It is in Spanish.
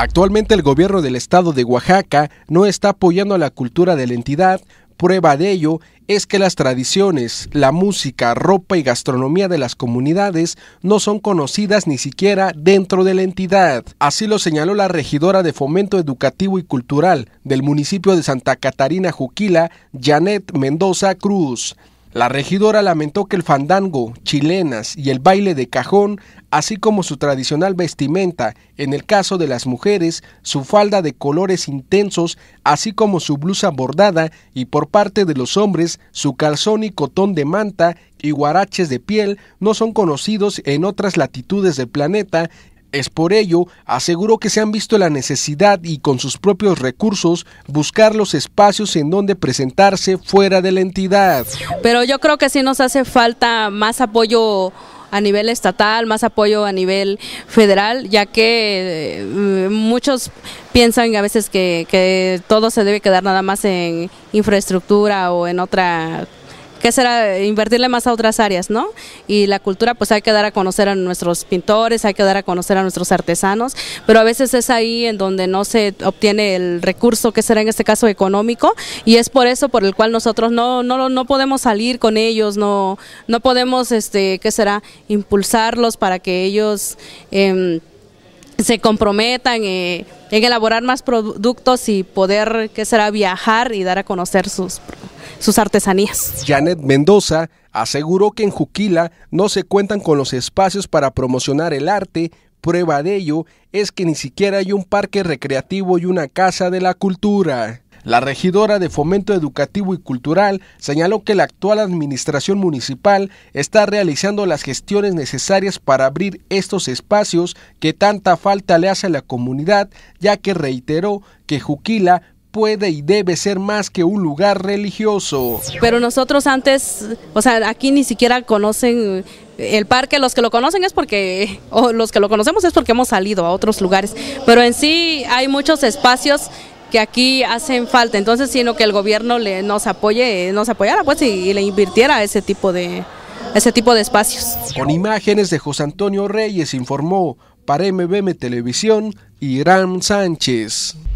Actualmente el gobierno del estado de Oaxaca no está apoyando a la cultura de la entidad, prueba de ello es que las tradiciones, la música, ropa y gastronomía de las comunidades no son conocidas ni siquiera dentro de la entidad. Así lo señaló la regidora de Fomento Educativo y Cultural del municipio de Santa Catarina Juquila, Janet Mendoza Cruz. La regidora lamentó que el fandango, chilenas y el baile de cajón, así como su tradicional vestimenta, en el caso de las mujeres, su falda de colores intensos, así como su blusa bordada y por parte de los hombres, su calzón y cotón de manta y guaraches de piel no son conocidos en otras latitudes del planeta es por ello, aseguró que se han visto la necesidad y con sus propios recursos buscar los espacios en donde presentarse fuera de la entidad. Pero yo creo que sí nos hace falta más apoyo a nivel estatal, más apoyo a nivel federal, ya que eh, muchos piensan a veces que, que todo se debe quedar nada más en infraestructura o en otra ¿qué será? Invertirle más a otras áreas, ¿no? Y la cultura pues hay que dar a conocer a nuestros pintores, hay que dar a conocer a nuestros artesanos, pero a veces es ahí en donde no se obtiene el recurso que será en este caso económico y es por eso por el cual nosotros no no no podemos salir con ellos, no no podemos este qué será impulsarlos para que ellos em, se comprometan eh, en elaborar más productos y poder, que será, viajar y dar a conocer sus sus artesanías. Janet Mendoza aseguró que en Juquila no se cuentan con los espacios para promocionar el arte, Prueba de ello es que ni siquiera hay un parque recreativo y una casa de la cultura. La regidora de Fomento Educativo y Cultural señaló que la actual administración municipal está realizando las gestiones necesarias para abrir estos espacios que tanta falta le hace a la comunidad, ya que reiteró que Juquila puede y debe ser más que un lugar religioso. Pero nosotros antes, o sea, aquí ni siquiera conocen el parque, los que lo conocen es porque, o los que lo conocemos es porque hemos salido a otros lugares, pero en sí hay muchos espacios que aquí hacen falta, entonces sino que el gobierno le, nos apoye, nos apoyara pues y, le invirtiera ese tipo de ese tipo de espacios. Con imágenes de José Antonio Reyes informó para MBM Televisión Irán Sánchez.